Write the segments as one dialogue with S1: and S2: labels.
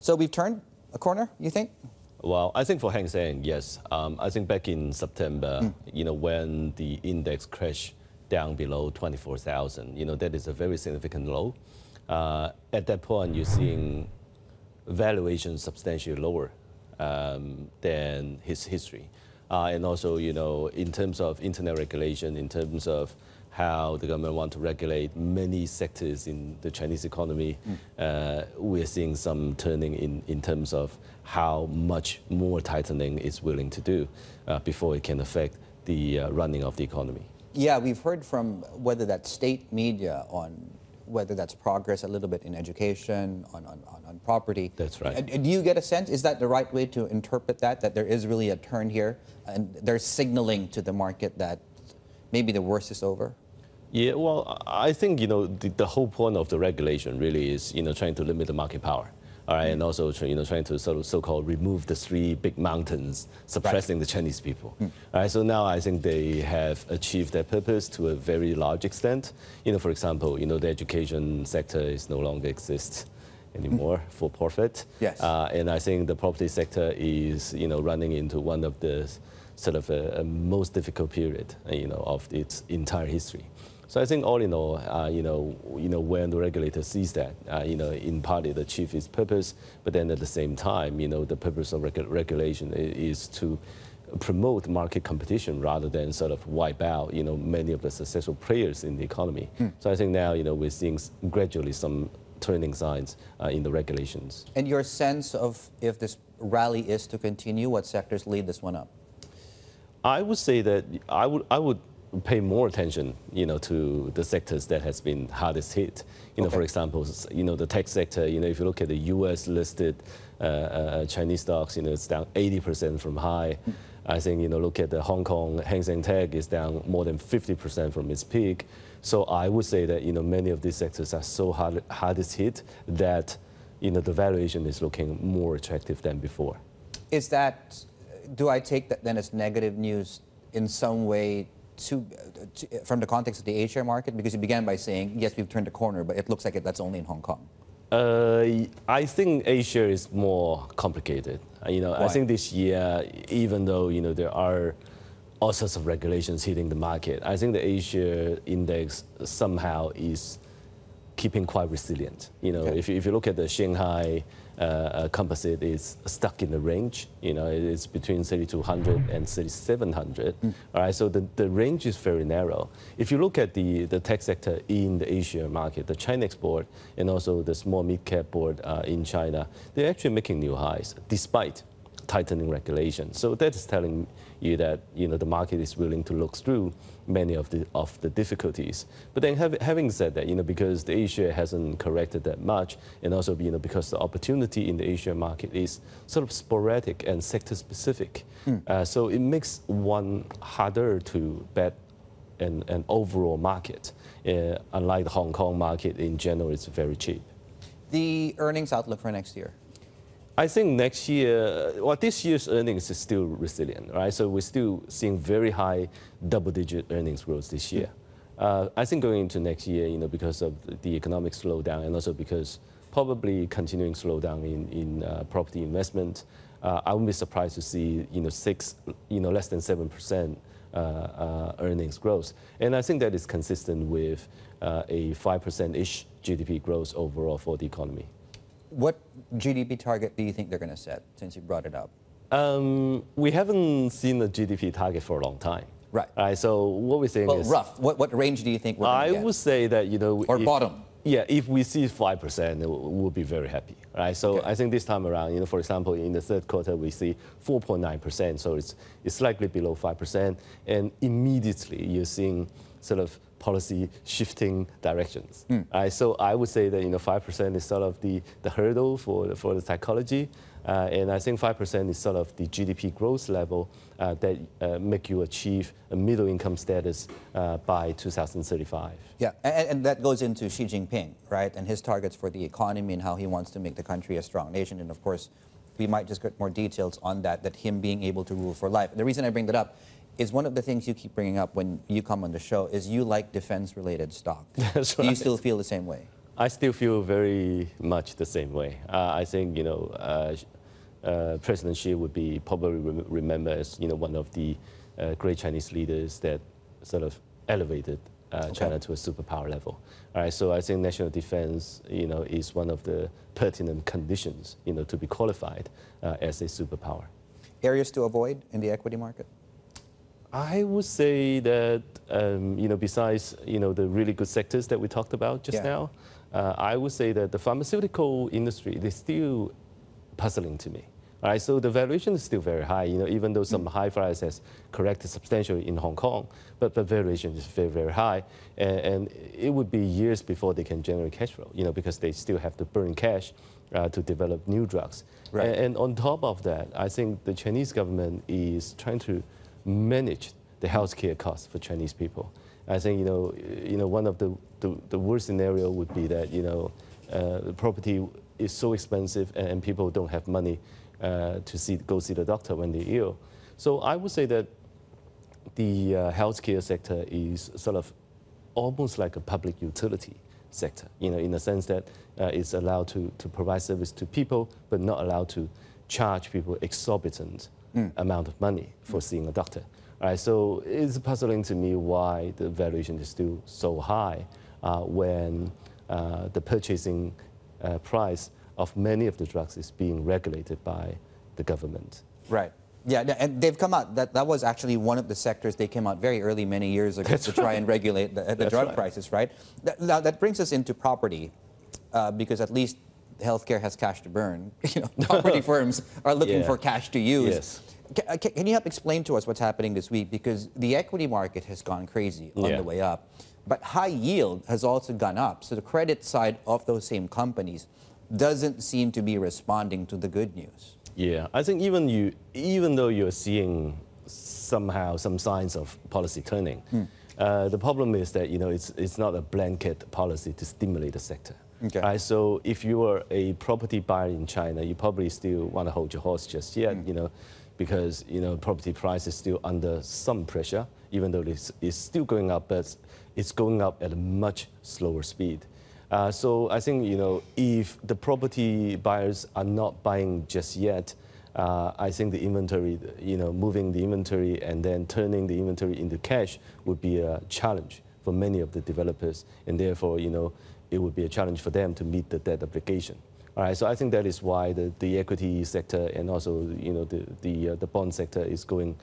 S1: So we've turned a corner, you think?
S2: Well, I think for Hang Seng, yes. Um, I think back in September, mm. you know, when the index crashed down below 24,000, you know, that is a very significant low. Uh, at that point, you're seeing valuation substantially lower um, than his history. Uh, and also, you know, in terms of internet regulation, in terms of how the government want to regulate many sectors in the Chinese economy, mm. uh, we're seeing some turning in, in terms of how much more tightening it's willing to do uh, before it can affect the uh, running of the economy.
S1: Yeah, we've heard from whether that's state media on whether that's progress a little bit in education, on, on, on property. That's right. Uh, do you get a sense, is that the right way to interpret that, that there is really a turn here and they're signaling to the market that maybe the worst is over?
S2: Yeah, well, I think, you know, the, the, whole point of the regulation really is, you know, trying to limit the market power. All right, and also you know trying to sort of so-called remove the three big mountains suppressing right. the Chinese people. Mm. All right, so now I think they have achieved their purpose to a very large extent. You know, for example, you know the education sector is no longer exists anymore mm. for profit. Yes, uh, and I think the property sector is you know running into one of the sort of a, a most difficult period you know of its entire history. So I think all in all, uh, you know, you know, when the regulator sees that, uh, you know, in part it achieves its purpose, but then at the same time, you know, the purpose of reg regulation is to promote market competition rather than sort of wipe out, you know, many of the successful players in the economy. Hmm. So I think now, you know, we're seeing gradually some turning signs uh, in the regulations.
S1: And your sense of if this rally is to continue, what sectors lead this one up?
S2: I would say that I would, I would pay more attention, you know, to the sectors that has been hardest hit. You know, for example, you know, the tech sector, you know, if you look at the U.S. listed uh, uh, uh, Chinese stocks, you know, it's down 80% from high. Mm. I think, you know, look at the Hong Kong Hang Seng Tech is down more than 50% from its peak. So I would say that, you know, many of these sectors are so hard, hardest hit that, you know, the valuation is looking more attractive than before.
S1: Is that, do I take that then as negative news in some way to, to, from the context of the Asia market? Because you began by saying, yes, we've turned a corner, but it looks like it, that's only in Hong Kong.
S2: Uh, I think Asia is more complicated. Uh, you know, Why? I think this year, even though you know there are all sorts of regulations hitting the market, I think the Asia index somehow is keeping quite resilient. You know, okay. if, you, if you look at the Shanghai uh, uh composite, it's stuck in the range. You know, it's between 3200 and 3700. Mm. All right, so the, the range is very narrow. If you look at the, the tech sector in the Asia market, the China board and also the small mid-cap board uh, in China, they're actually making new highs despite tightening regulation. So that is telling you that you know the market is willing to look through many of the of the difficulties. But then have, having said that, you know because the Asia hasn't corrected that much, and also you know because the opportunity in the Asia market is sort of sporadic and sector specific, mm. uh, so it makes one harder to bet an, an overall market. Uh, unlike the Hong Kong market, in general, it's very cheap.
S1: The earnings outlook for next year.
S2: I think next year, well, this year's earnings is still resilient, right? So we're still seeing very high double-digit earnings growth this year. Uh, I think going into next year, you know, because of the economic slowdown and also because probably continuing slowdown in, in uh, property investment, uh, I wouldn't be surprised to see, you know, six, you know, less than 7% uh, uh, earnings growth. And I think that is consistent with uh, a 5%-ish GDP growth overall for the economy.
S1: What GDP target do you think they're going to set, since you brought it up?
S2: Um, we haven't seen a GDP target for a long time. Right. All right so what we're saying well, is... rough. What, what range do you think I would say that, you know... Or if, bottom. Yeah, if we see 5%, we'll be very happy, right? So okay. I think this time around, you know, for example, in the third quarter, we see 4.9%, so it's, it's slightly below 5%, and immediately you're seeing sort of policy shifting directions, mm. right? So I would say that, you know, 5% is sort of the, the hurdle for, for the psychology, uh, and I think 5% is sort of the GDP growth level uh, that uh, make
S1: you achieve a middle income status uh, by 2035. Yeah, and, and, that goes into Xi Jinping, right, and his targets for the economy and how he wants to make the country a strong nation. And of course, we might just get more details on that, that him being able to rule for life. The reason I bring that up is one of the things you keep bringing up when you come on the show is you like defense-related stock. That's Do right. you still feel the same way?
S2: I still feel very much the same way. Uh, I think, you know, uh, uh, President Xi would be probably re remembered as you know one of the uh, great Chinese leaders that sort of elevated uh, okay. China to a superpower level. All right, so I think national defense, you know, is one of the pertinent conditions, you know, to
S1: be qualified uh, as a superpower. Areas to avoid in the equity market.
S2: I would say that um, you know, besides you know the really good sectors that we talked about just yeah. now, uh, I would say that the pharmaceutical industry is still puzzling to me. Right, so the valuation is still very high, you know, even though some high flyers has corrected substantially in Hong Kong, but the valuation is very, very high. And, and, it would be years before they can generate cash flow, you know, because they still have to burn cash uh, to develop new drugs. Right. And, and on top of that, I think the Chinese government is trying to manage the healthcare costs for Chinese people. I think, you know, you know one of the, the, the worst scenario would be that, you know, uh, property is so expensive and, and people don't have money uh, to see, go see the doctor when they're ill. So I would say that the uh, healthcare sector is sort of almost like a public utility sector, you know, in the sense that uh, it's allowed to, to provide service to people, but not allowed to charge people exorbitant mm. amount of money for mm. seeing a doctor. All right, so it's puzzling to me why the valuation is still so high uh, when uh, the purchasing uh, price of many of the drugs is being regulated by the government.
S1: Right. Yeah, and they've come out. That, that was actually one of the sectors they came out very early many years ago That's to right. try and regulate the, the drug right. prices, right? That, now, that brings us into property, uh, because at least healthcare has cash to burn. You know, property firms are looking yeah. for cash to use. Yes. Can, uh, can, you help explain to us what's happening this week? Because the equity market has gone crazy on yeah. the way up, but high yield has also gone up. So the credit side of those same companies doesn't seem to be responding to the good news.
S2: Yeah, I think even you, even though you're seeing somehow some signs of policy turning, mm. uh, the problem is that you know it's it's not a blanket policy to stimulate the sector. Okay. Right, so if you are a property buyer in China, you probably still want to hold your horse just yet, mm. you know, because you know property price is still under some pressure, even though it's, it's still going up, but it's going up at a much slower speed. Uh, so I think you know if the property buyers are not buying just yet, uh, I think the inventory, you know, moving the inventory and then turning the inventory into cash would be a challenge for many of the developers, and therefore you know it would be a challenge for them to meet the debt obligation. All right, so I think that is why the, the equity sector and also you know the the, uh, the bond sector is going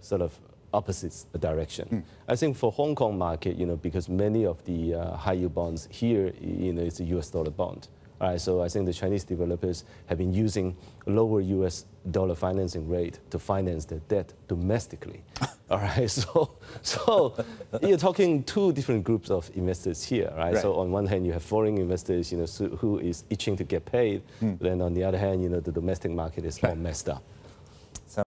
S2: sort of opposite direction. Mm. I think for Hong Kong market, you know, because many of the uh, high yield bonds here, you know, it's a U.S. dollar bond. All right, so I think the Chinese developers have been using lower U.S. dollar financing rate to finance their debt domestically. all right, so so you're talking two different groups of investors here, right? right? So on one hand, you have foreign investors, you know, who is itching to get paid. Mm. Then on the other hand, you know, the domestic market is all messed up.